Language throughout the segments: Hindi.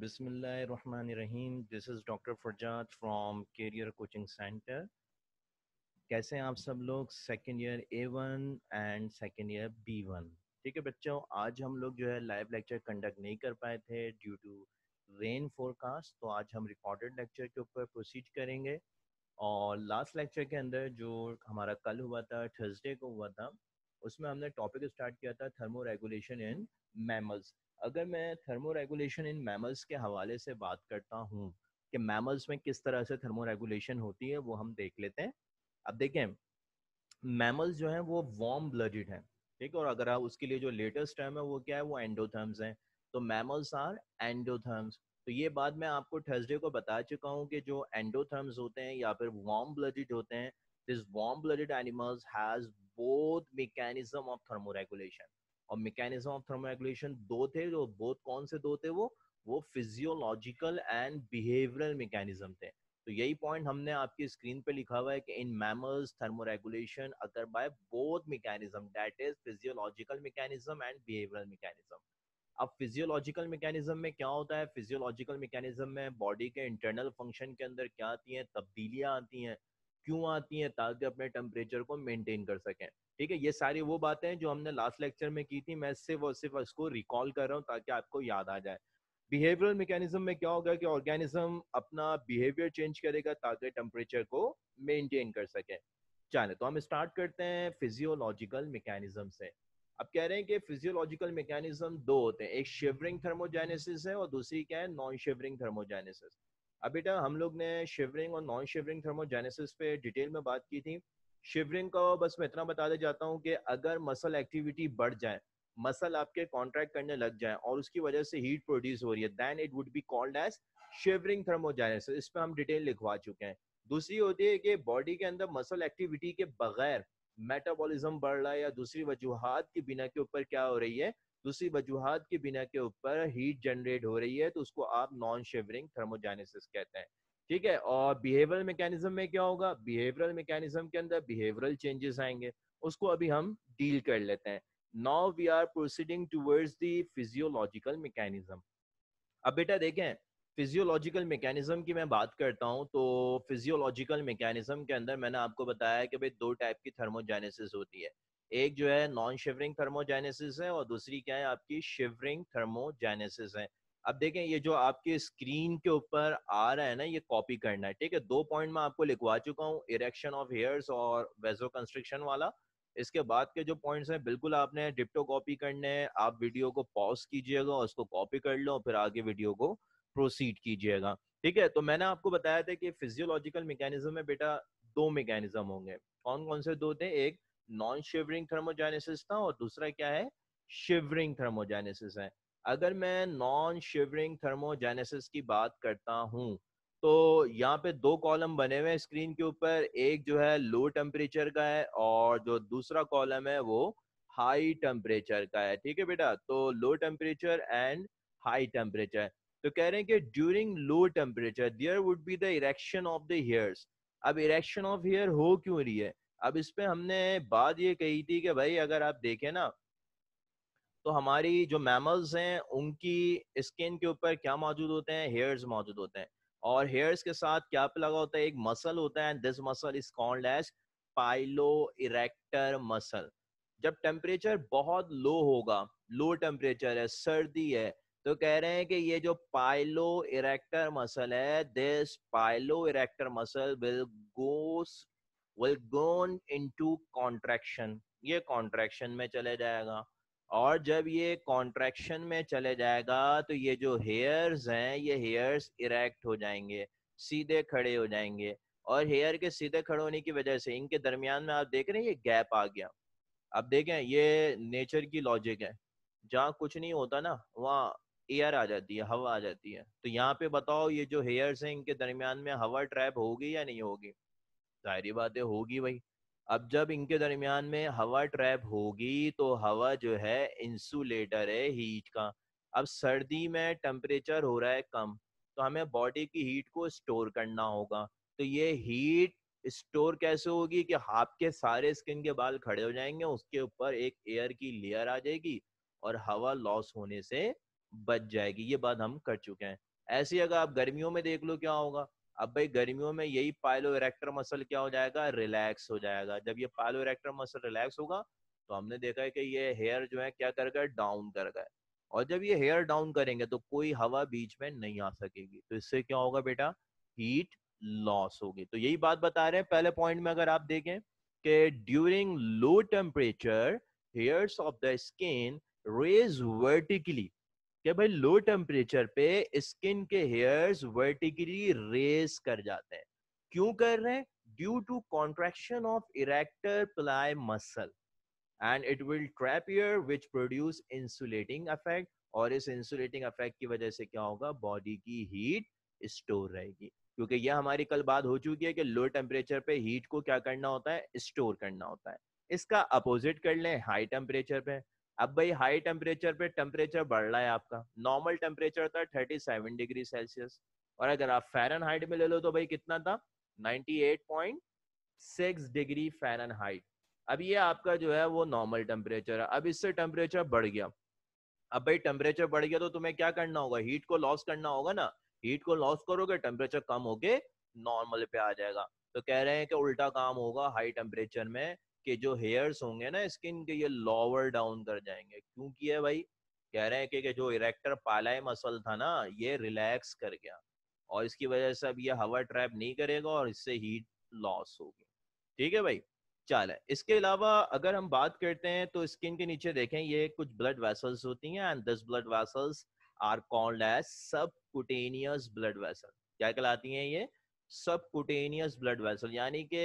बिसमीम this is doctor Farzad from career coaching centre कैसे हैं आप सब लोग second year A one and second year B one ठीक है बच्चों आज हम लोग जो है लाइव लेक्चर कंडक्ट नहीं कर पाए थे ड्यू टू रेन फोरकास्ट तो आज हम रिकॉर्डेड लेक्चर के ऊपर प्रोसीड करेंगे और लास्ट लेक्चर के अंदर जो हमारा कल हुआ था थर्सडे को हुआ था उसमें हमने टॉपिक स्टार्ट किया था थर्मो रेगुलेशन इन मैमल्स अगर मैं थर्मोरेगुलेशन इन मैमल्स के हवाले से बात करता हूँ कि मैमल्स में किस तरह से थर्मोरेगुलेशन होती है वो हम देख लेते हैं अब देखें मैमल्स जो हैं वो वार्म ब्लडेड हैं ठीक है और अगर आप उसके लिए जो लेटेस्ट टर्म है वो क्या है वो एंडोथर्म्स हैं तो मैमल्स आर एंडोथर्म्स तो ये बात मैं आपको थर्सडे को बता चुका हूँ कि जो एंडोथर्म्स होते हैं या फिर वार्म ब्लडेड होते हैं this warm blooded animals has both mechanism of thermoregulation और मैकेनिज्म ऑफ थर्मोरेगुलेशन दो थे जो बहुत कौन से दो थे वो वो फिजियोलॉजिकल एंड बिहेवियरल मैकेनिज्म थे तो यही पॉइंट हमने आपकी स्क्रीन पे लिखा हुआ है कि इन मैमल्स थर्मोरेगुलेशन अगर by both mechanism that is physiological mechanism and behavioural mechanism अब फिजियोलॉजिकल मैकेनिज्म में क्या होता है फिजियोलॉजिकल मैकेनिज्म में बॉडी के इंटरनल फंक्शन के अंदर क्या आती हैं तब्दीलियां आती हैं क्यों आती हैं ताकि अपने टेम्परेचर को मेंटेन कर सकें ठीक है ये सारी वो बातें जो हमने लास्ट लेक्चर में की थी मैं सिर्फ और सिर्फ इसको रिकॉल कर रहा हूँ ताकि आपको याद आ जाए बिहेवियरल मैकेनिज्म में क्या होगा कि ऑर्गेनिज्म अपना बिहेवियर चेंज करेगा ताकि टेम्परेचर को मेनटेन कर सके चले तो हम स्टार्ट करते हैं फिजियोलॉजिकल मैकेनिज्म से अब कह रहे हैं कि फिजियोलॉजिकल मैकेनिज्म दो होते हैं एक शिवरिंग थर्मोजेनेसिस है और दूसरी क्या है नॉन शिवरिंग थर्मोजेनेसिस अब बेटा हम लोग ने शिवरिंग और नॉन शिवरिंग थर्मोजेनेसिस पे डिटेल में बात की थी शिवरिंग का बस मैं इतना बता दे जाता हूँ कि अगर मसल एक्टिविटी बढ़ जाए मसल आपके कॉन्ट्रैक्ट करने लग जाए और उसकी वजह से हीट प्रोड्यूस हो रही है then it would be called as shivering इस पर हम डिटेल लिखवा चुके हैं दूसरी होती है कि बॉडी के अंदर मसल एक्टिविटी के बगैर मेटाबॉलिज्म बढ़ रहा है या दूसरी वजूहत के बिना के ऊपर क्या हो रही है दूसरी वजूहत के बिना के ऊपर हीट जनरेट हो रही है तो उसको आप नॉन शिवरिंग थर्मोजाइनिस कहते हैं ठीक है और बिहेवियल मैकेनिज्म में क्या होगा बिहेवियरल मैकेनिज्म के अंदर बिहेवियरल चेंजेस आएंगे उसको अभी हम डील कर लेते हैं now we are proceeding towards the physiological mechanism अब बेटा देखें फिजियोलॉजिकल मैकेनिज्म की मैं बात करता हूँ तो फिजियोलॉजिकल मैकेनिज्म के अंदर मैंने आपको बताया कि भाई दो टाइप की थर्मोजेनेसिस होती है एक जो है नॉन शिवरिंग थर्मोजेनेसिस है और दूसरी क्या है आपकी शिवरिंग थर्मोजेनेसिस है अब देखें ये जो आपके स्क्रीन के ऊपर आ रहा है ना ये कॉपी करना है ठीक है दो पॉइंट में आपको लिखवा चुका हूँ इरेक्शन ऑफ हेयर्स और वेजो कंस्ट्रक्शन वाला इसके बाद के जो पॉइंट्स हैं बिल्कुल आपने डिप्टो कॉपी करने हैं आप वीडियो को पॉज कीजिएगा उसको कॉपी कर लो फिर आगे वीडियो को प्रोसीड कीजिएगा ठीक है तो मैंने आपको बताया था कि फिजियोलॉजिकल मैकेनिज्म में बेटा दो मैकेनिज्म होंगे कौन कौन से दो थे एक नॉन शिवरिंग थर्मोजेनेसिस था और दूसरा क्या है शिवरिंग थर्मोजेनेसिस है अगर मैं नॉन शिवरिंग थर्मोजेनेसिस की बात करता हूँ तो यहाँ पे दो कॉलम बने हुए हैं स्क्रीन के ऊपर एक जो है लो टेम्परेचर का है और जो दूसरा कॉलम है वो हाई टेम्परेचर का है ठीक है बेटा तो low temperature and high temperature तो कह रहे हैं कि during low temperature there would be the erection of the hairs अब इरेक्शन ऑफ हेयर हो क्यों रही है अब इस पे हमने बात ये कही थी कि भाई अगर आप देखें ना तो हमारी जो मैमल्स हैं उनकी स्किन के ऊपर क्या मौजूद होते हैं हेयर्स मौजूद होते हैं और हेयर्स के साथ क्या लगा होता है एक मसल होता है this muscle is called as piloerector muscle जब टेम्परेचर बहुत लो होगा लो टेम्परेचर है सर्दी है तो कह रहे हैं कि ये जो पाइलो इरेक्टर मसल है this piloerector muscle will goes will gone into contraction ये कॉन्ट्रैक्शन में चले जाएगा और जब ये कॉन्ट्रेक्शन में चले जाएगा तो ये जो हेयर्स हैं ये हेयर्स इरेक्ट हो जाएंगे सीधे खड़े हो जाएंगे और हेयर के सीधे खड़े होने की वजह से इनके दरमियान में आप देख रहे हैं ये गैप आ गया अब देखें ये नेचर की लॉजिक है जहाँ कुछ नहीं होता ना वहाँ एयर आ जाती है हवा आ जाती है तो यहाँ पे बताओ ये जो हेयर्स हैं इनके दरमियान में हवा ट्रैप होगी या नहीं होगी जाहरी बातें होगी भाई अब जब इनके दरमियान में हवा ट्रैप होगी तो हवा जो है इंसुलेटर है हीट का अब सर्दी में टेम्परेचर हो रहा है कम तो हमें बॉडी की हीट को स्टोर करना होगा तो ये हीट स्टोर कैसे होगी कि आपके सारे स्किन के बाल खड़े हो जाएंगे उसके ऊपर एक एयर की लेयर आ जाएगी और हवा लॉस होने से बच जाएगी ये बात हम कर चुके हैं ऐसे अगर आप गर्मियों में देख लो क्या होगा अब भाई गर्मियों में यही पायलो इरेक्टर मसल क्या हो जाएगा रिलैक्स हो जाएगा जब ये पायलो इरेक्टर मसल रिलैक्स होगा तो हमने देखा है कि ये हेयर जो है क्या कर गए डाउन कर गए और जब ये हेयर डाउन करेंगे तो कोई हवा बीच में नहीं आ सकेगी तो इससे क्या होगा बेटा हीट लॉस होगी तो यही बात बता रहे हैं पहले पॉइंट में अगर आप देखें कि during low temperature hairs of the skin raise vertically कि भाई लो टेम्परेचर पे स्किन के हेयर्स वर्टिकली रेस कर जाते हैं क्यों कर रहे हैं due to contraction of erector pili muscle and it will trap air which produce insulating effect और इस इंसुलेटिंग अफेक्ट की वजह से क्या होगा बॉडी की हीट स्टोर रहेगी क्योंकि यह हमारी कल बात हो चुकी है कि लो टेम्परेचर पे हीट को क्या करना होता है स्टोर करना होता है इसका अपोजिट कर लें हाई टेम्परेचर पे अब भाई हाई टेम्परेचर पे टेम्परेचर बढ़ रहा है आपका नॉर्मल टेम्परेचर था थर्टी सेवन डिग्री सेल्सियस और अगर आप फेरन हाइट में ले लो तो भाई कितना था ninety eight point six degree Fahrenheit अब ये आपका जो है वो नॉर्मल टेम्परेचर है अब इससे टेम्परेचर बढ़ गया अब भाई टेम्परेचर बढ़ गया तो तुम्हें क्या करना होगा हीट को लॉस करना होगा ना हीट को लॉस करोगे टेम्परेचर कम होके नॉर्मल पे आ जाएगा तो कह रहे हैं कि उल्टा काम होगा हाई टेम्परेचर में कि जो हेयर्स होंगे ना स्किन के ये लोअर डाउन कर जाएंगे क्यों किया भाई कह रहे हैं कि, कि जो इरेक्टर पालाय मसल था ना ये रिलैक्स कर गया और इसकी वजह से अब ये हवा ट्रैप नहीं करेगा और इससे हीट लॉस होगी ठीक है भाई चाल है इसके अलावा अगर हम बात करते हैं तो स्किन के नीचे देखें ये कुछ ब्लड वेसल्स होती हैं and this blood vessels are called as subcutaneous blood vessel क्या कहलाती हैं ये सबकुटेनियस ब्लड वेसल यानी कि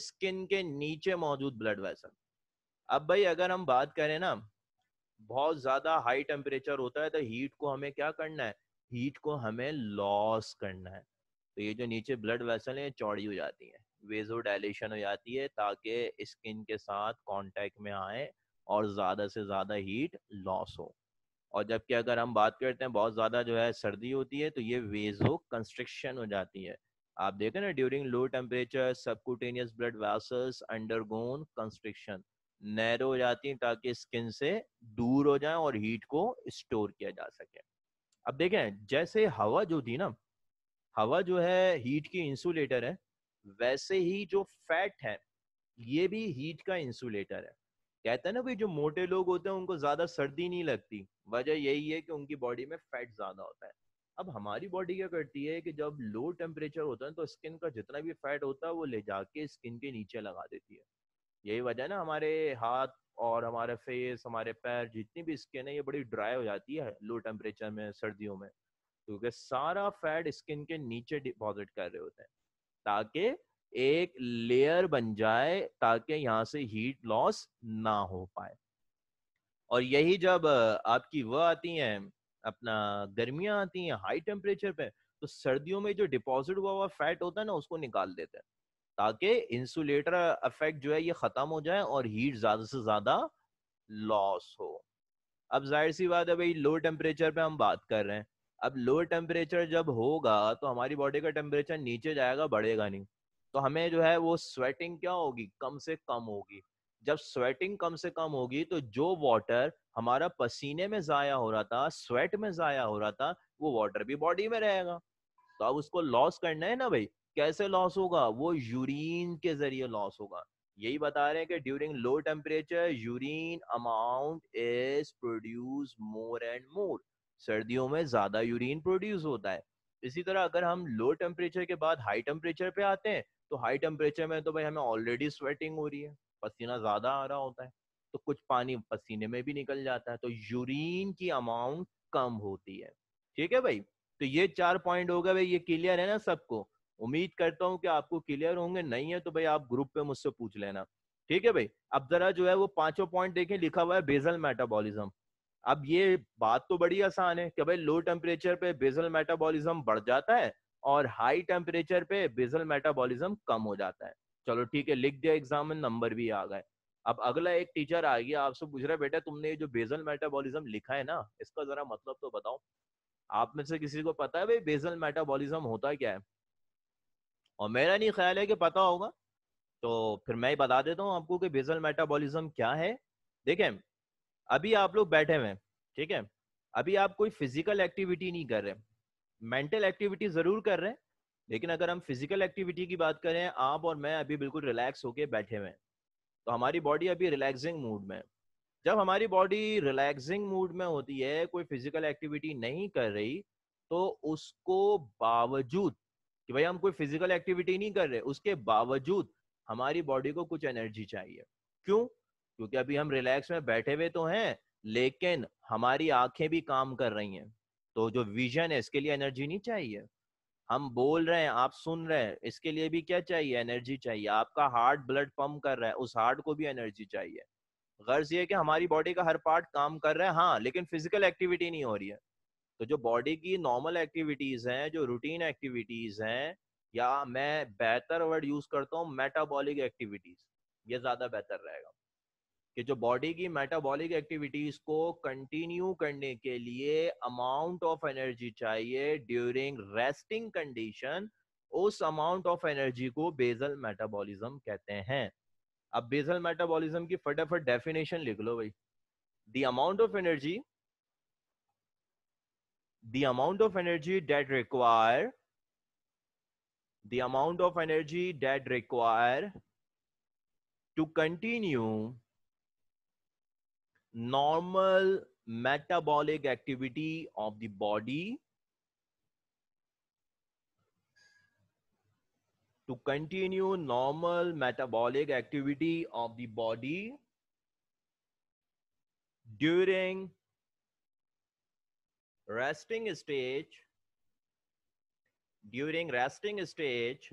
स्किन के नीचे मौजूद ब्लड वेसल अब भाई अगर हम बात करें ना बहुत ज्यादा हाई टेम्परेचर होता है तो हीट को हमें क्या करना है हीट को हमें लॉस करना है तो ये जो नीचे ब्लड वेसल है चौड़ी हो जाती है वेजो डायलेशन हो जाती है ताकि स्किन के साथ कॉन्टेक्ट में आए और ज़्यादा से ज़्यादा हीट लॉस हो और जबकि अगर हम बात करते हैं बहुत ज़्यादा जो है सर्दी होती है तो ये वेजो कंस्ट्रिक्शन हो जाती है आप देखें ना during low temperature subcutaneous blood vessels undergone constriction narrow हो जाती है ताकि स्किन से दूर हो जाए और हीट को स्टोर किया जा सके अब देखें जैसे हवा जो थी ना हवा जो है हीट की इंसुलेटर है वैसे ही जो फैट है ये भी हीट का इंसुलेटर है कहते हैं ना कि जो मोटे लोग होते हैं उनको ज्यादा सर्दी नहीं लगती वजह यही है कि उनकी बॉडी में फैट ज्यादा होता है अब हमारी बॉडी क्या करती है कि जब लो टेम्परेचर होता है तो स्किन का जितना भी फैट होता है वो ले जाके स्किन के नीचे लगा देती है यही वजह ना हमारे हाथ और हमारे फेस हमारे पैर जितनी भी स्किन है ये बड़ी ड्राई हो जाती है लो टेम्परेचर में सर्दियों में क्योंकि सारा फैट स्किन के नीचे डिपॉजिट कर रहे होते हैं ताकि एक लेयर बन जाए ताकि यहाँ से हीट लॉस ना हो पाए और यही जब आपकी वह आती हैं अपना गर्मियां आती हैं हाई टेम्परेचर पे तो सर्दियों में जो डिपॉजिट हुआ हुआ फैट होता है ना उसको निकाल देते हैं ताकि इंसुलेटर इफेक्ट जो है ये खत्म हो जाए और हीट ज्यादा से ज्यादा लॉस हो अब जाहिर सी बात है भाई लो टेम्परेचर पे हम बात कर रहे हैं अब लो टेम्परेचर जब होगा तो हमारी बॉडी का टेम्परेचर नीचे जाएगा बढ़ेगा नहीं तो हमें जो है वो स्वेटिंग क्या होगी कम से कम होगी जब स्वेटिंग कम से कम होगी तो जो वाटर हमारा पसीने में जाया हो रहा था स्वेट में जाया हो रहा था वो वाटर भी बॉडी में रहेगा तो अब उसको लॉस करना है ना भाई कैसे लॉस होगा वो यूरिन के जरिए लॉस होगा यही बता रहे हैं कि during low temperature urine amount is produce more and more सर्दियों में ज्यादा यूरिन प्रोड्यूस होता है इसी तरह अगर हम लो टेम्परेचर के बाद हाई टेम्परेचर पे आते हैं तो हाई टेम्परेचर में तो भाई हमें ऑलरेडी स्वेटिंग हो रही है पसीना ज्यादा आ रहा होता है तो कुछ पानी पसीने में भी निकल जाता है तो यूरिन की अमाउंट कम होती है ठीक है भाई तो ये चार पॉइंट हो गए भाई ये क्लियर है ना सबको उम्मीद करता हूँ कि आपको क्लियर होंगे नहीं है तो भाई आप ग्रुप पे मुझसे पूछ लेना ठीक है भाई अब जरा जो है वो पांचों पॉइंट देखें लिखा हुआ है बेजल मेटाबॉलिज्म अब ये बात तो बड़ी आसान है कि भाई लो टेम्परेचर पे बेजल मेटाबॉलिज्म बढ़ जाता है और हाई टेम्परेचर पे बेजल मेटाबॉलिज्म कम हो जाता है चलो ठीक है लिख दिया एग्जाम में नंबर भी आ गए अब अगला एक टीचर आ गया आपसे पूछ रहा बेटा तुमने ये जो बेजल मेटाबॉलिज्म लिखा है ना इसका जरा मतलब तो बताओ आप में से किसी को पता है भाई बेजल मेटाबॉलिज्म होता क्या है और मेरा नहीं ख्याल है कि पता होगा तो फिर मैं ही बता देता हूँ आपको कि बेजल मेटाबॉलिज्म क्या है देखें अभी आप लोग बैठे हुए हैं ठीक है अभी आप कोई फिजिकल एक्टिविटी नहीं कर रहे मेंटल एक्टिविटी जरूर कर रहे हैं लेकिन अगर हम फिजिकल एक्टिविटी की बात करें आप और मैं अभी बिल्कुल रिलैक्स होके बैठे हुए हैं तो हमारी बॉडी अभी रिलैक्सिंग मूड में जब हमारी बॉडी रिलैक्सिंग मूड में होती है कोई फिजिकल एक्टिविटी नहीं कर रही तो उसको बावजूद कि भाई हम कोई फिजिकल एक्टिविटी नहीं कर रहे उसके बावजूद हमारी बॉडी को कुछ एनर्जी चाहिए क्यों क्योंकि अभी हम रिलैक्स में बैठे हुए तो हैं लेकिन हमारी आंखें भी काम कर रही हैं तो जो विजन है इसके लिए एनर्जी नहीं चाहिए हम बोल रहे हैं आप सुन रहे हैं इसके लिए भी क्या चाहिए एनर्जी चाहिए आपका हार्ट ब्लड पंप कर रहा है उस हार्ट को भी एनर्जी चाहिए गर्ज ये कि हमारी बॉडी का हर पार्ट काम कर रहा है हाँ लेकिन फिजिकल एक्टिविटी नहीं हो रही है तो जो बॉडी की नॉर्मल एक्टिविटीज हैं जो रूटीन एक्टिविटीज हैं या मैं बेहतर वर्ड यूज करता हूँ मेटाबॉलिक एक्टिविटीज ये ज्यादा बेहतर रहेगा कि जो बॉडी की मेटाबॉलिक एक्टिविटीज को कंटिन्यू करने के लिए अमाउंट ऑफ एनर्जी चाहिए ड्यूरिंग रेस्टिंग कंडीशन उस अमाउंट ऑफ एनर्जी को बेजल मेटाबॉलिज्म कहते हैं अब बेजल मेटाबॉलिज्म की फटाफट डेफिनेशन लिख लो भाई the amount of energy the amount of energy that require the amount of energy that require to continue normal metabolic activity of the body to continue normal metabolic activity of the body during resting stage during resting stage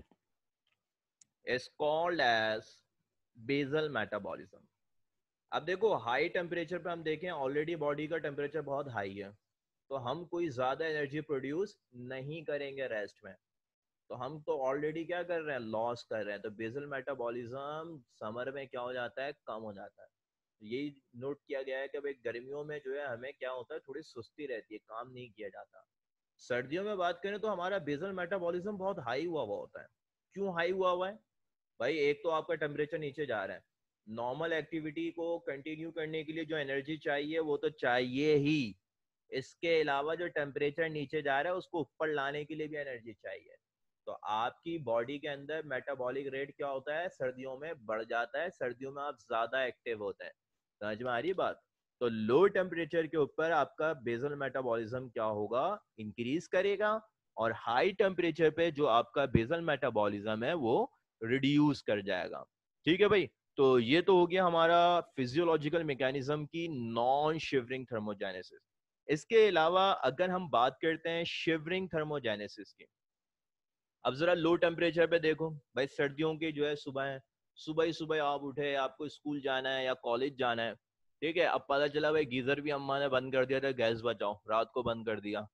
is called as basal metabolism अब देखो हाई टेम्परेचर पे हम देखें ऑलरेडी बॉडी का टेम्परेचर बहुत हाई है तो हम कोई ज्यादा एनर्जी प्रोड्यूस नहीं करेंगे रेस्ट में तो हम तो ऑलरेडी क्या कर रहे हैं लॉस कर रहे हैं तो बेजल मेटाबॉलिज्म समर में क्या हो जाता है कम हो जाता है तो यही नोट किया गया है कि भाई गर्मियों में जो है हमें क्या होता है थोड़ी सुस्ती रहती है काम नहीं किया जाता सर्दियों में बात करें तो हमारा बेजल मेटाबॉलिज्म बहुत हाई हुआ हुआ होता है क्यों हाई हुआ हुआ है भाई एक तो आपका टेम्परेचर नीचे जा रहा है नॉर्मल एक्टिविटी को कंटिन्यू करने के लिए जो एनर्जी चाहिए वो तो चाहिए ही इसके अलावा जो टेम्परेचर नीचे जा रहा है उसको ऊपर लाने के लिए भी एनर्जी चाहिए तो आपकी बॉडी के अंदर मेटाबॉलिक रेट क्या होता है सर्दियों में बढ़ जाता है सर्दियों में आप ज्यादा एक्टिव होते हैं समझ में आ रही बात तो लो टेम्परेचर के ऊपर आपका बेजल मेटाबॉलिज्म क्या होगा इंक्रीज करेगा और हाई टेम्परेचर पे जो आपका बेजल मेटाबॉलिज्म है वो रिड्यूस कर जाएगा ठीक है भाई तो ये तो हो गया हमारा फिजियोलॉजिकल मैकेनिज्म की नॉन शिवरिंग थर्मोजेनेसिस इसके अलावा अगर हम बात करते हैं शिवरिंग थर्मोजेनेसिस की अब जरा लो टेम्परेचर पे देखो भाई सर्दियों के जो है सुबह है सुबह ही सुबह आप उठे आपको स्कूल जाना है या कॉलेज जाना है ठीक है अब पता चला भाई गीजर भी अम्मा ने बंद कर दिया था गैस बचाओ रात को बंद कर दिया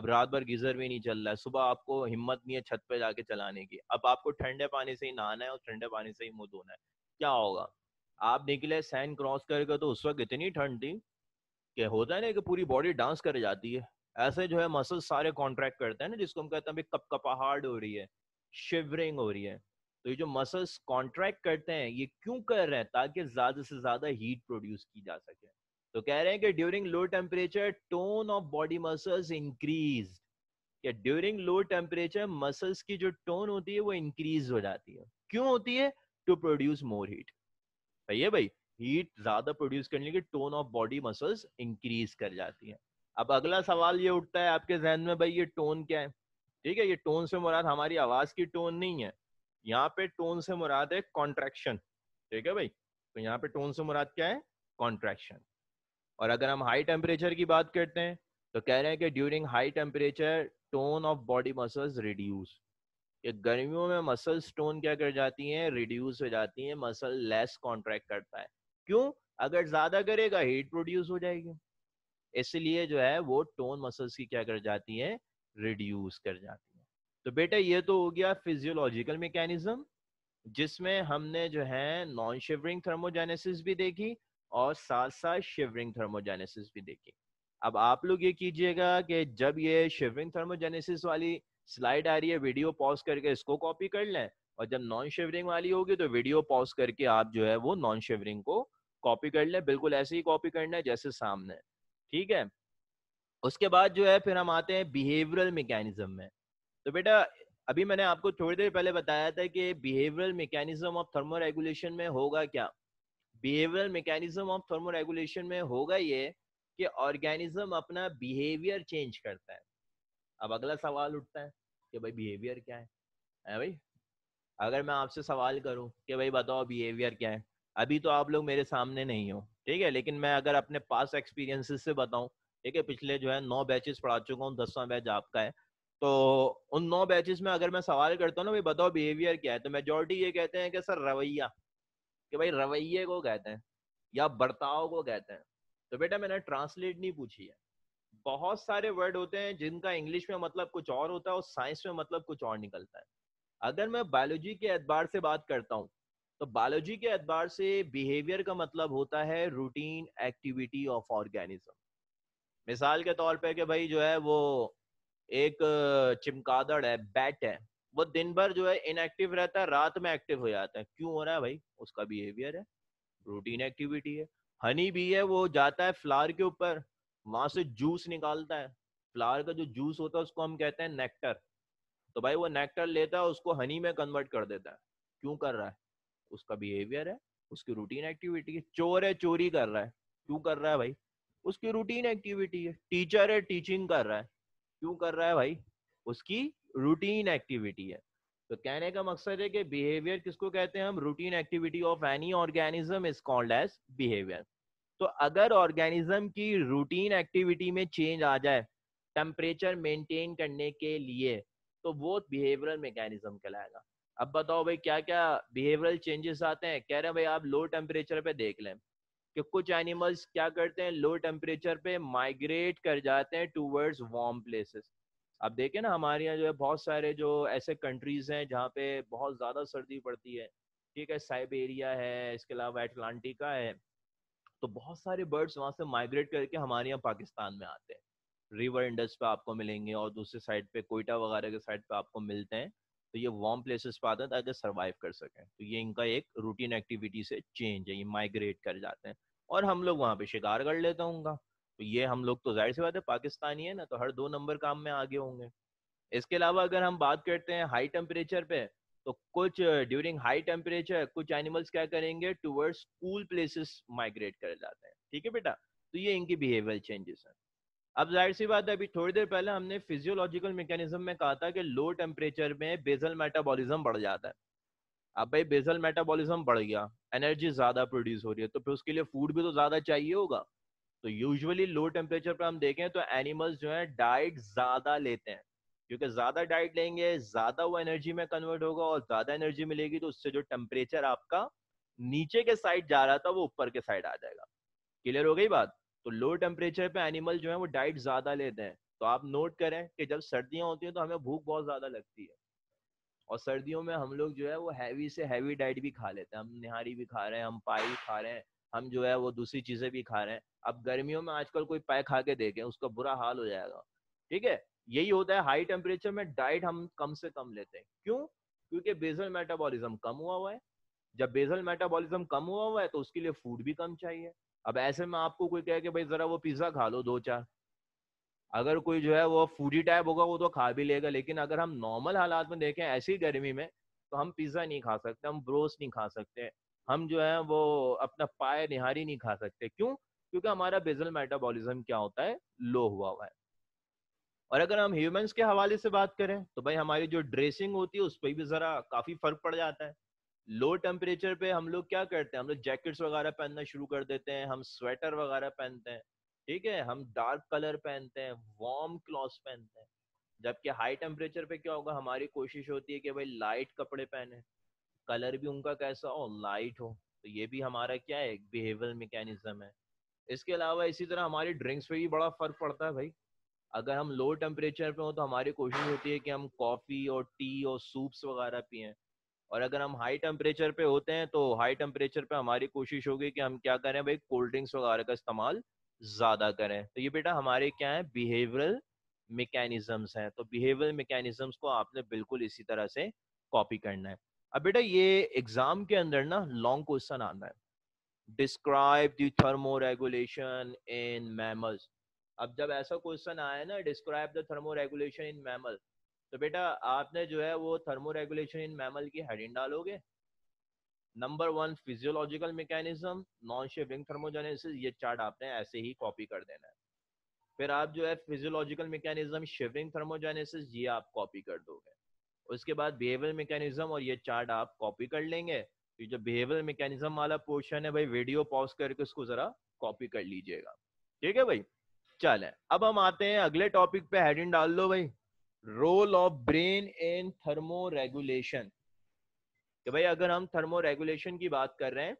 अब रात भर गीजर भी नहीं चल रहा है सुबह आपको हिम्मत नहीं है छत पे जाके चलाने की अब आपको ठंडे पानी से ही नहाना है और ठंडे पानी से ही मुंह धोना है क्या होगा आप निकले सैन क्रॉस करके तो उस वक्त इतनी ठंड थी कि होता है ना कि पूरी बॉडी डांस कर जाती है ऐसे जो है मसल सारे कॉन्ट्रैक्ट करते हैं ना जिसको हम कहते हैं कप कपाहट हो रही है शिवरिंग हो रही है तो ये जो मसल्स कॉन्ट्रैक्ट करते हैं ये क्यों कर रहे हैं ताकि ज्यादा से ज्यादा हीट प्रोड्यूस की जा सके तो कह रहे हैं कि during low temperature tone of body muscles increase क्या ड्यूरिंग लो टेम्परेचर मसल्स की जो टोन होती है वो इंक्रीज हो जाती है क्यों होती है टू प्रोड्यूस मोर हीट सही है भाई हीट ज्यादा प्रोड्यूस करने की tone of body muscles increase कर जाती है अब अगला सवाल ये उठता है आपके जहन में भाई ये टोन क्या है ठीक है ये टोन से मुराद हमारी आवाज की टोन नहीं है यहाँ पे टोन से मुराद है कॉन्ट्रेक्शन ठीक है भाई तो यहाँ पे टोन से मुराद क्या है कॉन्ट्रेक्शन और अगर हम हाई टेम्परेचर की बात करते हैं तो कह रहे हैं कि during high temperature tone of body muscles reduce ये गर्मियों में मसल स्टोन क्या कर जाती हैं रिड्यूस हो जाती हैं मसल लेस कॉन्ट्रैक्ट करता है क्यों अगर ज्यादा करेगा हीट प्रोड्यूस हो जाएगी इसलिए जो है वो टोन मसल्स की क्या कर जाती है रिड्यूस कर जाती है तो बेटा ये तो हो गया फिजियोलॉजिकल मैकेनिज्म जिसमें हमने जो है नॉन शिवरिंग थर्मोजेनेसिस भी देखी और साथ साथ शिवरिंग थर्मोजेनेसिस भी देखी अब आप लोग ये कीजिएगा कि जब ये शिवरिंग थर्मोजेनेसिस वाली स्लाइड आ रही है वीडियो पॉज करके इसको कॉपी कर लें और जब नॉन शेवरिंग वाली होगी तो वीडियो पॉज करके आप जो है वो नॉन शेवरिंग को कॉपी कर लें बिल्कुल ऐसे ही कॉपी करना है जैसे सामने ठीक है उसके बाद जो है फिर हम आते हैं बिहेवियरल मैकेनिज्म में तो बेटा अभी मैंने आपको थोड़ी देर पहले बताया था कि behavioural mechanism of thermoregulation में होगा क्या behavioural mechanism of thermoregulation में होगा ये कि ऑर्गेनिज्म अपना बिहेवियर चेंज करता है अब अगला सवाल उठता है कि भाई बिहेवियर क्या है है भाई अगर मैं आपसे सवाल करूं कि भाई बताओ बिहेवियर क्या है अभी तो आप लोग मेरे सामने नहीं हो ठीक है लेकिन मैं अगर अपने पास एक्सपीरियंसेस से बताऊं ठीक है पिछले जो है नौ बैचेस पढ़ा चुका हूँ दसवां बैच आपका है तो उन नौ बैचेस में अगर मैं सवाल करता हूँ ना भाई बताओ बिहेवियर क्या है तो मेजोरिटी ये कहते हैं कि सर रवैया कि भाई रवैये को कहते हैं या बर्ताव को कहते हैं तो बेटा मैंने ट्रांसलेट नहीं पूछी है बहुत सारे वर्ड होते हैं जिनका इंग्लिश में मतलब कुछ और होता है और साइंस में मतलब कुछ और निकलता है अगर मैं बायोलॉजी के एतबार से बात करता हूँ तो बायोलॉजी के एतबार से बिहेवियर का मतलब होता है रूटीन एक्टिविटी ऑफ ऑर्गेनिज्म मिसाल के तौर पे कि भाई जो है वो एक चिमकादड़ है बैट है वो दिन भर जो है इनएक्टिव रहता है रात में एक्टिव हो जाता है क्यों हो रहा है भाई उसका बिहेवियर है रूटीन एक्टिविटी है हनी भी है वो जाता है फ्लावर के ऊपर वहां से जूस निकालता है फ्लावर का जो जूस होता है उसको हम कहते हैं नेक्टर तो भाई वो नेक्टर लेता है उसको हनी में कन्वर्ट कर देता है क्यों कर रहा है उसका बिहेवियर है उसकी रूटीन एक्टिविटी है चोर है चोरी कर रहा है क्यों कर रहा है भाई उसकी रूटीन एक्टिविटी है टीचर है टीचिंग कर रहा है क्यों कर रहा है भाई उसकी रूटीन एक्टिविटी है तो कहने का मकसद है कि बिहेवियर किसको कहते हैं हम routine activity of any organism is called as behaviour तो अगर ऑर्गेनिज्म की रूटीन एक्टिविटी में चेंज आ जाए टेम्परेचर मेंटेन करने के लिए तो वो बिहेवियरल मैकेनिज्म कहलाएगा अब बताओ भाई क्या क्या बिहेवियरल चेंजेस आते हैं कह रहे हैं भाई आप लो टेम्परेचर पे देख लें कि कुछ एनिमल्स क्या करते हैं लो टेम्परेचर पे माइग्रेट कर जाते हैं टूवर्ड्स वार्म प्लेसेस अब देखें ना हमारे यहाँ जो है बहुत सारे जो ऐसे कंट्रीज हैं जहाँ पे बहुत ज़्यादा सर्दी पड़ती है ठीक है साइबेरिया है इसके अलावा एटलांटिका है तो बहुत सारे बर्ड्स वहाँ से माइग्रेट करके हमारे यहाँ पाकिस्तान में आते हैं रिवर इंडस पे आपको मिलेंगे और दूसरे साइड पे कोयटा वगैरह के साइड पे आपको मिलते हैं तो ये वार्म प्लेसेस पे आते हैं ताकि सर्वाइव कर सकें तो ये इनका एक रूटीन एक्टिविटी से चेंज है ये माइग्रेट कर जाते हैं और हम लोग वहाँ पे शिकार कर लेते होंगे तो ये हम लोग तो जाहिर सी बात है पाकिस्तानी है ना तो हर दो नंबर काम में आगे होंगे इसके अलावा अगर हम बात करते हैं हाई टेम्परेचर पे तो कुछ ड्यूरिंग हाई टेम्परेचर कुछ एनिमल्स क्या करेंगे टूवर्ड्स कूल प्लेसेस माइग्रेट कर जाते हैं ठीक है बेटा तो ये इनकी बिहेवियर चेंजेस हैं अब जाहिर सी बात है अभी थोड़ी देर पहले हमने फिजियोलॉजिकल मैकेनिज्म में कहा था कि लो टेम्परेचर में बेजल मेटाबॉलिज्म बढ़ जाता है अब भाई बेजल मेटाबॉलिज्म बढ़ गया एनर्जी ज्यादा प्रोड्यूस हो रही है तो फिर उसके लिए फूड भी तो ज्यादा चाहिए होगा तो यूजुअली लो टेम्परेचर पर हम देखें तो एनिमल्स जो है डाइट ज्यादा लेते हैं क्योंकि ज्यादा डाइट लेंगे ज्यादा वो एनर्जी में कन्वर्ट होगा और ज्यादा एनर्जी मिलेगी तो उससे जो टेम्परेचर आपका नीचे के साइड जा रहा था वो ऊपर के साइड आ जाएगा क्लियर हो गई बात तो लो टेम्परेचर पे एनिमल जो है वो डाइट ज्यादा लेते हैं तो आप नोट करें कि जब सर्दियां होती हैं तो हमें भूख बहुत ज्यादा लगती है और सर्दियों में हम लोग जो है वो हैवी से हैवी डाइट भी खा लेते हैं हम निहारी भी खा रहे हैं हम पाई भी खा रहे हैं हम जो है वो दूसरी चीजें भी खा रहे हैं अब गर्मियों में आजकल कोई पाए खा के देखें उसका बुरा हाल हो जाएगा ठीक है यही होता है हाई टेम्परेचर में डाइट हम कम से कम लेते हैं क्यों क्योंकि बेजल मेटाबॉलिज्म कम हुआ हुआ है जब बेजल मेटाबॉलिज्म कम हुआ हुआ है तो उसके लिए फूड भी कम चाहिए अब ऐसे में आपको कोई कहे कि भाई जरा वो पिज्जा खा लो दो चार अगर कोई जो है वो फूडी टाइप होगा वो तो खा भी लेगा लेकिन अगर हम नॉर्मल हालात में देखें ऐसी गर्मी में तो हम पिज्जा नहीं खा सकते हम ब्रोस नहीं खा सकते हम जो है वो अपना पाए निहारी नहीं खा सकते क्यों क्योंकि हमारा बेजल मेटाबॉलिज्म क्या होता है लो हुआ हुआ है और अगर हम ह्यूमंस के हवाले से बात करें तो भाई हमारी जो ड्रेसिंग होती है उस पर भी ज़रा काफ़ी फ़र्क पड़ जाता है लो टेम्परेचर पे हम लोग क्या करते हैं हम लोग जैकेट्स वगैरह पहनना शुरू कर देते हैं हम स्वेटर वगैरह पहनते हैं ठीक है हम डार्क कलर पहनते हैं वार्म क्लॉथ पहनते हैं जबकि हाई टेम्परेचर पे क्या होगा हमारी कोशिश होती है कि भाई लाइट कपड़े पहने कलर भी उनका कैसा हो लाइट हो तो ये भी हमारा क्या है एक बिहेवियल मैकेनिज्म है इसके अलावा इसी तरह हमारी ड्रिंक्स पे भी बड़ा फर्क पड़ता है भाई अगर हम लो टेम्परेचर पे हो तो हमारी कोशिश होती है कि हम कॉफ़ी और टी और सूप्स वगैरह पिए और अगर हम हाई टेम्परेचर पे होते हैं तो हाई टेम्परेचर पे हमारी कोशिश होगी कि हम क्या करें भाई कोल्ड ड्रिंक्स वगैरह का इस्तेमाल ज़्यादा करें तो ये बेटा हमारे क्या है बिहेवियरल मैकेनिज़म्स हैं तो बिहेवियरल मैकेनिज़म्स को आपने बिल्कुल इसी तरह से कॉपी करना है अब बेटा ये एग्ज़ाम के अंदर ना लॉन्ग क्वेश्चन आना है describe the thermoregulation in mammals अब जब ऐसा क्वेश्चन आया ना describe the thermoregulation in mammal तो बेटा आपने जो है वो थर्मो रेगुलेशन इन मैमल की हेडिंग डालोगे number one physiological mechanism non shivering thermogenesis ये चार्ट आपने ऐसे ही कॉपी कर देना है फिर आप जो है फिजियोलॉजिकल मैकेनिज्म शिविंग थर्मोजेनेसिस ये आप कॉपी कर दोगे उसके बाद बिहेवियर मैकेनिज्म और ये चार्ट आप कॉपी कर लेंगे तो जो बिहेवियर मैकेनिज्म वाला पोर्शन है भाई वीडियो पॉज करके उसको जरा कॉपी कर लीजिएगा ठीक है भाई चले अब हम आते हैं अगले टॉपिक पे हेडिंग डाल दो भाई role of brain in thermoregulation भाई अगर हम थर्मो रेगुलेशन की बात कर रहे हैं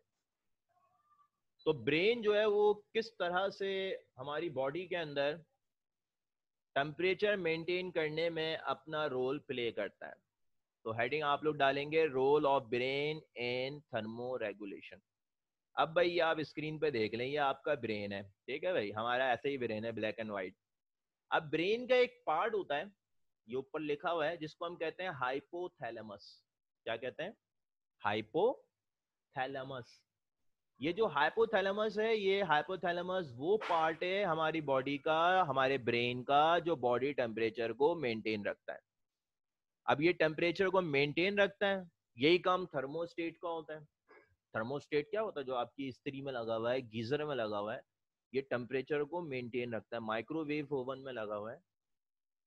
तो ब्रेन जो है वो किस तरह से हमारी बॉडी के अंदर टेम्परेचर मेंटेन करने में अपना रोल प्ले करता है तो हेडिंग आप लोग डालेंगे role of brain in thermoregulation अब भाई आप स्क्रीन पे देख लें ये आपका ब्रेन है ठीक है भाई हमारा ऐसे ही ब्रेन है ब्लैक एंड वाइट अब ब्रेन का एक पार्ट होता है ये ऊपर लिखा हुआ है जिसको हम कहते हैं हाइपोथैलेमस क्या कहते हैं हाइपोथैलेमस ये जो हाइपोथैलेमस है ये हाइपोथैलेमस वो पार्ट है हमारी बॉडी का हमारे ब्रेन का जो बॉडी टेम्परेचर को मेंटेन रखता है अब ये टेम्परेचर को मेंटेन रखता है यही काम थर्मोस्टेट का होता है थर्मोस्टेट क्या होता है जो आपकी स्त्री में लगा हुआ है गीजर में लगा हुआ है ये टेम्परेचर को मेंटेन रखता है माइक्रोवेव ओवन में लगा हुआ है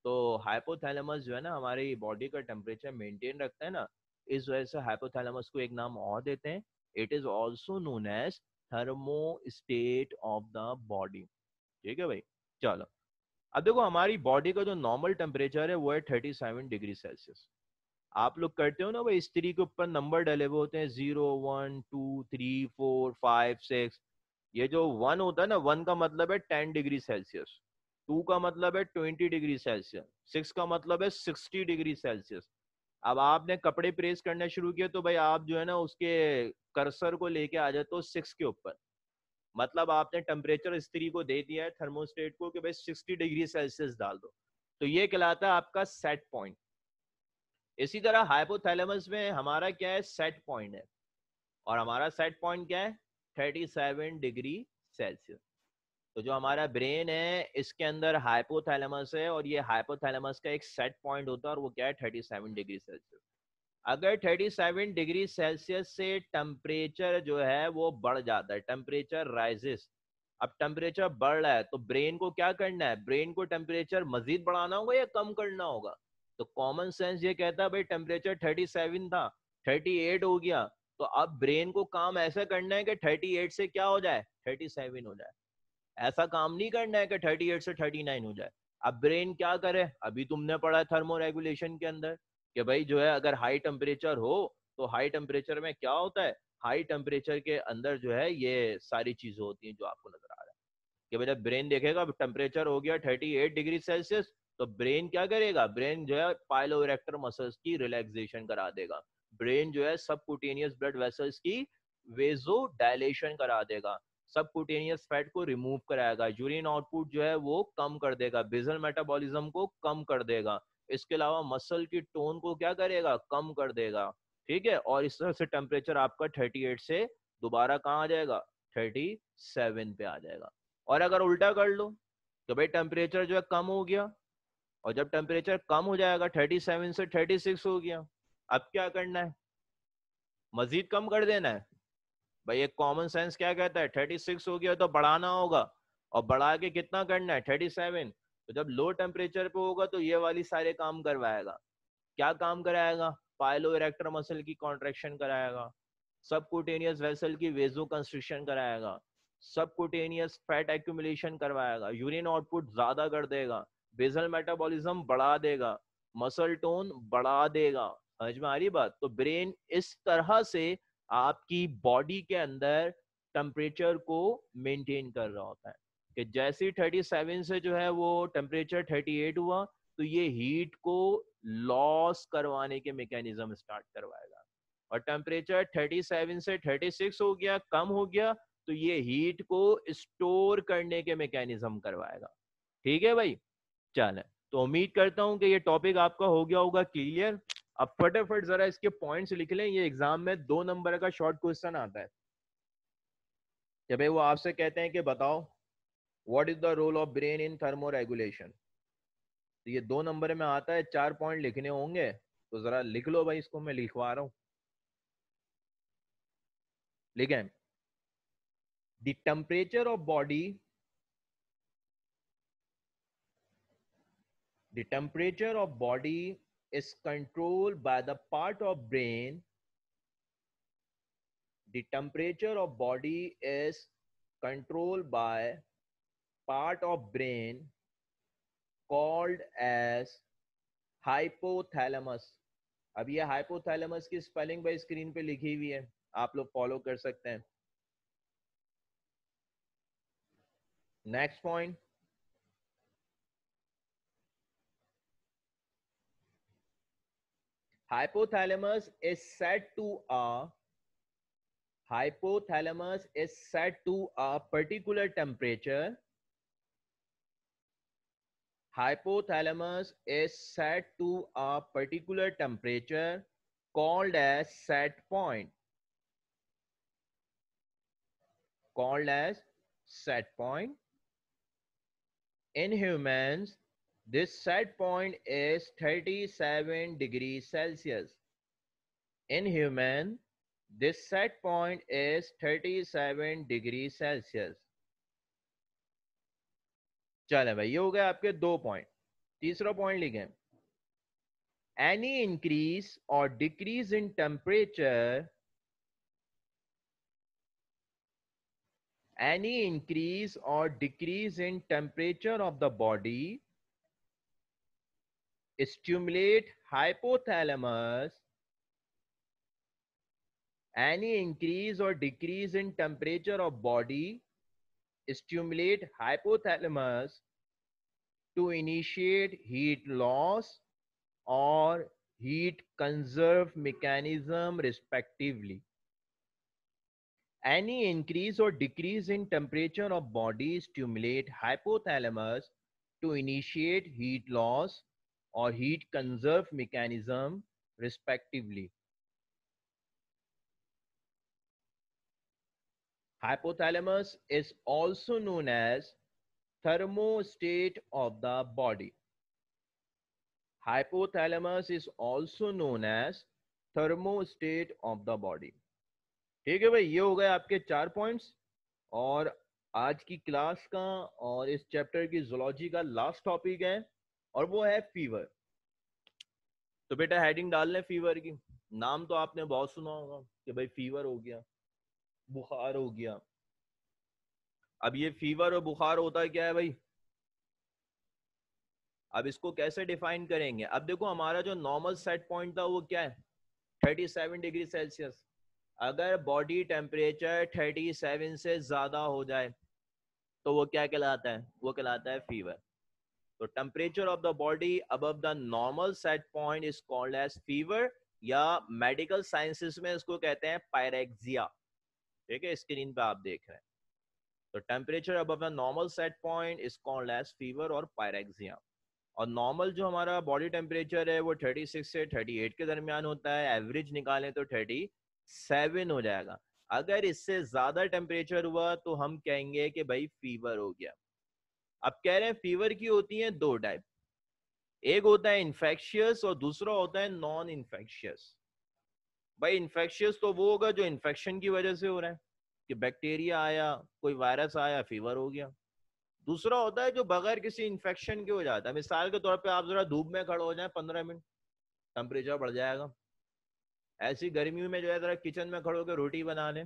तो हाइपोथैलेमस जो है ना हमारी बॉडी का टेम्परेचर मेंटेन रखता है ना इस वजह से हाइपोथैलेमस को एक नाम और देते हैं it is also known as thermostat of the body ठीक है भाई चलो अब देखो हमारी बॉडी का जो नॉर्मल टेम्परेचर है वो है थर्टी सेवन डिग्री सेल्सियस आप लोग करते हो ना भाई स्त्री के ऊपर नंबर डले हुए होते हैं zero one two three four five six ये जो वन होता है ना वन का मतलब है टेन डिग्री सेल्सियस टू का मतलब है ट्वेंटी डिग्री सेल्सियस सिक्स का मतलब है सिक्सटी डिग्री सेल्सियस अब आपने कपड़े प्रेस करना शुरू किया तो भाई आप जो है ना उसके कर्सर को लेके आ जाते हो सिक्स के ऊपर मतलब आपने टेम्परेचर स्त्री को दे दिया है थर्मोस्टेट को कि भाई सिक्सटी डिग्री सेल्सियस डाल दो तो ये कहलाता है आपका सेट पॉइंट इसी तरह हाइपोथैलेमस में हमारा क्या है सेट पॉइंट है और हमारा सेट पॉइंट क्या है 37 डिग्री सेल्सियस तो जो हमारा ब्रेन है इसके अंदर हाइपोथैलेमस है और ये हाइपोथैलेमस का एक सेट पॉइंट होता है और वो क्या है 37 डिग्री सेल्सियस अगर 37 डिग्री सेल्सियस से टम्परेचर जो है वो बढ़ जाता है टेम्परेचर राइजेस अब टेम्परेचर बढ़ रहा है तो ब्रेन को क्या करना है ब्रेन को टेम्परेचर मजीद बढ़ाना होगा या कम करना होगा तो कॉमन सेंस ये कहता है भाई टेम्परेचर 37 था 38 हो गया तो अब ब्रेन को काम ऐसा करना है कि 38 से क्या हो जाए 37 हो जाए ऐसा काम नहीं करना है कि 38 से 39 हो जाए अब ब्रेन क्या करे अभी तुमने पढ़ा है थर्मो रेगुलेशन के अंदर कि भाई जो है अगर हाई टेम्परेचर हो तो हाई टेम्परेचर में क्या होता है हाई टेम्परेचर के अंदर जो है ये सारी चीजें होती हैं जो आपको नजर आ रहा है कि भाई जब ब्रेन देखेगा टेम्परेचर हो गया 38 डिग्री सेल्सियस तो ब्रेन क्या करेगा ब्रेन जो है पायलोरेक्टर मसल्स की रिलैक्सेशन करा देगा ब्रेन जो है सबकुटेनियस ब्लड वेसल्स की वेजो डायलेशन करा देगा सबकुटेनियस फैट को रिमूव कराएगा यूरिन आउटपुट जो है वो कम कर देगा बेजल मेटाबॉलिज्म को कम कर देगा इसके अलावा मसल की टोन को क्या करेगा कम कर देगा ठीक है और इस तरह से टेम्परेचर आपका 38 से दोबारा कहाँ आ जाएगा 37 पे आ जाएगा और अगर उल्टा कर लो तो भाई टेम्परेचर जो है कम हो गया और जब टेम्परेचर कम हो जाएगा 37 से 36 हो गया अब क्या करना है मजीद कम कर देना है भाई एक कॉमन सेंस क्या कहता है 36 हो गया तो बढ़ाना होगा और बढ़ा के कितना करना है 37 तो जब लो टेम्परेचर पे होगा तो ये वाली सारे काम करवाएगा क्या काम कराएगा पायलो इरेक्टर मसल की कॉन्ट्रेक्शन कराएगा सबकुटेनियस वेसल की वेजो कंस्ट्रक्शन कराएगा सबकुटेनियस फैट एक्यूमुलेशन करवाएगा यूरिन आउटपुट ज्यादा कर देगा बेजल मेटाबॉलिज्म बढ़ा देगा मसल टोन बढ़ा देगा समझ में आ रही बात तो ब्रेन इस तरह से आपकी बॉडी के अंदर टेम्परेचर को मेंटेन कर रहा होता है कि जैसे 37 से जो है वो टेम्परेचर 38 हुआ तो ये हीट को लॉस करवाने के मैकेनिज्म स्टार्ट करवाएगा और टेम्परेचर 37 से 36 हो गया कम हो गया तो ये हीट को स्टोर करने के मेकेनिज्म करवाएगा ठीक है भाई जाना है तो उम्मीद करता हूँ कि ये टॉपिक आपका हो गया होगा क्लियर अब फटाफट जरा इसके पॉइंट्स लिख लें ये एग्जाम में दो नंबर का शॉर्ट क्वेश्चन आता है जब वो आपसे कहते हैं कि बताओ what is the role of brain in thermoregulation तो ये दो नंबर में आता है चार पॉइंट लिखने होंगे तो जरा लिख लो भाई इसको मैं लिखवा रहा हूं लिखे the temperature of body the temperature of body is controlled by the part of brain the temperature of body is controlled by part of brain called as hypothalamus ab ye hypothalamus ki spelling भाई screen pe likhi hui hai aap log follow kar sakte hain next point hypothalamus is said to a uh, hypothalamus is set to a uh, particular temperature hypothalamus is set to a uh, particular temperature called as set point called as set point in humans this set point is 37 degrees Celsius. In human, this set point is 37 degrees Celsius. चले भाई ये हो गया आपके दो पॉइंट तीसरा पॉइंट लिखे एनी इंक्रीज और decrease in any increase or decrease in temperature of the body stimulate hypothalamus any increase or decrease in temperature of body stimulate hypothalamus to initiate heat loss or heat conserve mechanism respectively any increase or decrease in temperature of body stimulate hypothalamus to initiate heat loss or heat conserve mechanism respectively. Hypothalamus is also known as thermostat of the body. Hypothalamus is also known as thermostat of the body. ठीक है भाई ये हो गए आपके चार पॉइंट्स और आज की क्लास का और इस चैप्टर की जोलॉजी का लास्ट टॉपिक है और वो है फीवर तो बेटा हेडिंग डाल लें फीवर की नाम तो आपने बहुत सुना होगा कि भाई फीवर हो गया बुखार हो गया अब ये फीवर और बुखार होता क्या है भाई अब इसको कैसे डिफाइन करेंगे अब देखो हमारा जो नॉर्मल सेट पॉइंट था वो क्या है 37 डिग्री सेल्सियस अगर बॉडी टेम्परेचर 37 से ज्यादा हो जाए तो वो क्या कहलाता है वो कहलाता है फीवर तो temperature of the body above the normal set point is called as fever या मेडिकल साइंसिस में इसको कहते हैं पायरेक्सिया ठीक है स्क्रीन पे आप देख रहे हैं तो temperature above normal set point is called as fever और पायरेक्सिया और नॉर्मल जो हमारा बॉडी टेम्परेचर है वो 36 से 38 के दरमियान होता है एवरेज निकालें तो 37 हो जाएगा अगर इससे ज़्यादा टेम्परेचर हुआ तो हम कहेंगे कि भाई फीवर हो गया अब कह रहे हैं फीवर की होती है दो टाइप एक होता है इन्फेक्शियस और दूसरा होता है नॉन इन्फेक्शियस भाई इन्फेक्शियस तो वो होगा जो इन्फेक्शन की वजह से हो रहा है कि बैक्टीरिया आया कोई वायरस आया फीवर हो गया दूसरा होता है जो बगैर किसी इन्फेक्शन के हो जाता है मिसाल के तौर पे आप जरा धूप में खड़े हो जाए पंद्रह मिनट टेम्परेचर बढ़ जाएगा ऐसी गर्मी में जो है जरा किचन में खड़े होकर रोटी बना लें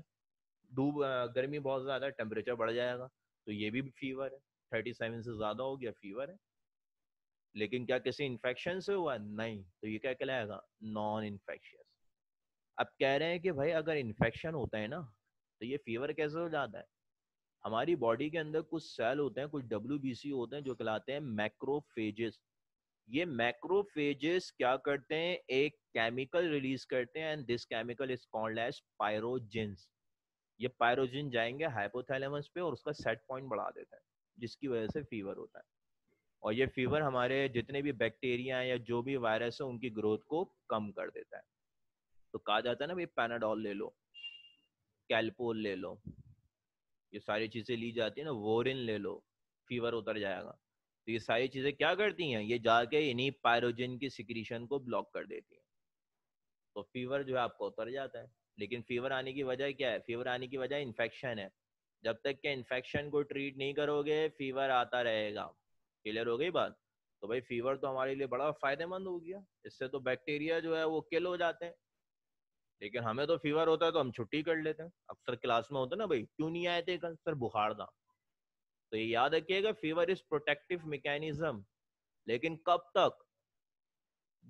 धूप गर्मी बहुत ज़्यादा है टेम्परेचर बढ़ जाएगा तो ये भी फीवर है थर्टी सेवन से ज़्यादा हो गया फीवर है लेकिन क्या किसी इन्फेक्शन से हुआ नहीं तो ये क्या कहलाएगा नॉन इन्फेक्शियस अब कह रहे हैं कि भाई अगर इन्फेक्शन होता है ना तो ये फीवर कैसे हो जाता है हमारी बॉडी के अंदर कुछ सेल होते हैं कुछ डब्ल्यू होते हैं जो कहलाते हैं मैक्रोफेजेस ये मैक्रोफेजेस क्या करते हैं एक केमिकल रिलीज करते हैं and this chemical is called as pyrogens ये पायरोजिन जाएंगे हाइपोथैलेमस पे और उसका सेट पॉइंट बढ़ा देते हैं जिसकी वजह से फीवर होता है और ये फीवर हमारे जितने भी बैक्टीरिया या जो भी वायरस है उनकी ग्रोथ को कम कर देता है तो कहा जाता है ना भाई पैनाडॉल ले लो कैलपोल ले लो ये सारी चीजें ली जाती है ना वोरिन ले लो फीवर उतर जाएगा तो ये सारी चीजें क्या करती हैं ये जाके इन्हीं पायरोजिन की सिक्रीशन को ब्लॉक कर देती है तो फीवर जो है आपको उतर जाता है लेकिन फीवर आने की वजह क्या है फीवर आने की वजह इन्फेक्शन है जब तक के इन्फेक्शन को ट्रीट नहीं करोगे फीवर आता रहेगा क्लियर हो गई बात तो भाई फीवर तो हमारे लिए बड़ा फायदेमंद हो गया इससे तो बैक्टीरिया जो है वो किल हो जाते हैं लेकिन हमें तो फीवर होता है तो हम छुट्टी कर लेते हैं अक्सर क्लास में होता है ना भाई क्यों नहीं आए थे कल सर बुखार था तो ये याद रखिएगा फीवर इज प्रोटेक्टिव मैकेनिज्म लेकिन कब तक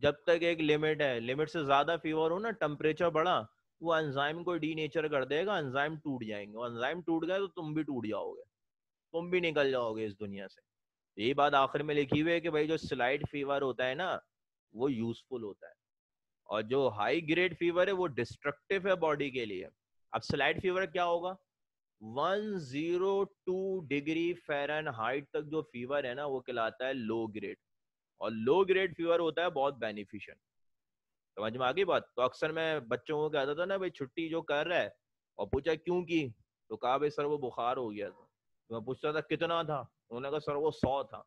जब तक एक लिमिट है लिमिट से ज्यादा फीवर हो ना टेम्परेचर बढ़ा वो एंजाइम को डी नेचर कर देगा एंजाइम टूट जाएंगे एंजाइम टूट गए तो तुम भी टूट जाओगे तुम भी निकल जाओगे इस दुनिया से तो यही बात आखिर में लिखी हुई है कि भाई जो स्लाइड फीवर होता है ना वो यूजफुल होता है और जो हाई ग्रेड फीवर है वो डिस्ट्रक्टिव है बॉडी के लिए अब स्लाइड फीवर क्या होगा 102 डिग्री फेरन हाइट तक जो फीवर है ना वो कहलाता है लो ग्रेड और लो ग्रेड फीवर होता है बहुत बेनिफिशियल समझ में आ गई बात तो अक्सर मैं बच्चों को कहता था ना भाई छुट्टी जो कर रहा है और पूछा क्यों की तो कहा भाई सर वो बुखार हो गया था तो मैं पूछता था कितना था उन्होंने कहा सर वो सौ था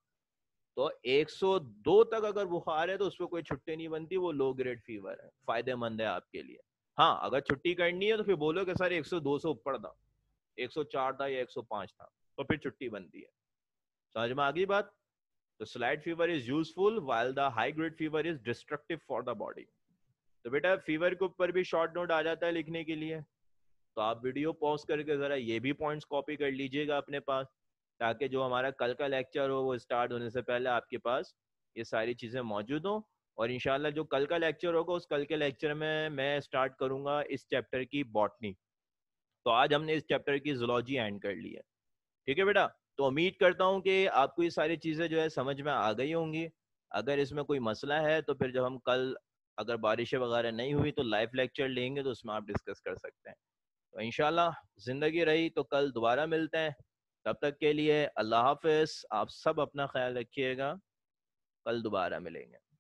तो 102 तक अगर बुखार है तो उसमें कोई छुट्टी नहीं बनती वो लो ग्रेड फीवर है फायदेमंद है आपके लिए हाँ अगर छुट्टी करनी है तो फिर बोलो कि सर 102 से ऊपर था 104 था या 105 था तो फिर छुट्टी बनती है समझ में आ गई बात तो slide fever is useful while the high grade fever is destructive for the body तो बेटा फीवर के ऊपर भी शॉर्ट नोट आ जाता है लिखने के लिए तो आप वीडियो पॉज करके जरा ये भी पॉइंट्स कॉपी कर लीजिएगा अपने पास ताकि जो हमारा कल का लेक्चर हो वो स्टार्ट होने से पहले आपके पास ये सारी चीज़ें मौजूद हों और इनशाला जो कल का लेक्चर होगा उस कल के लेक्चर में मैं स्टार्ट करूंगा इस चैप्टर की बॉटनी तो आज हमने इस चैप्टर की जोलॉजी एंड कर ली है ठीक है बेटा तो उम्मीद करता हूँ कि आपको ये सारी चीज़ें जो है समझ में आ गई होंगी अगर इसमें कोई मसला है तो फिर जब हम कल अगर बारिशें वगैरह नहीं हुई तो लाइव लेक्चर लेंगे तो उसमें आप डिस्कस कर सकते हैं तो इन ज़िंदगी रही तो कल दोबारा मिलते हैं तब तक के लिए अल्लाह हाफ आप सब अपना ख्याल रखिएगा कल दोबारा मिलेंगे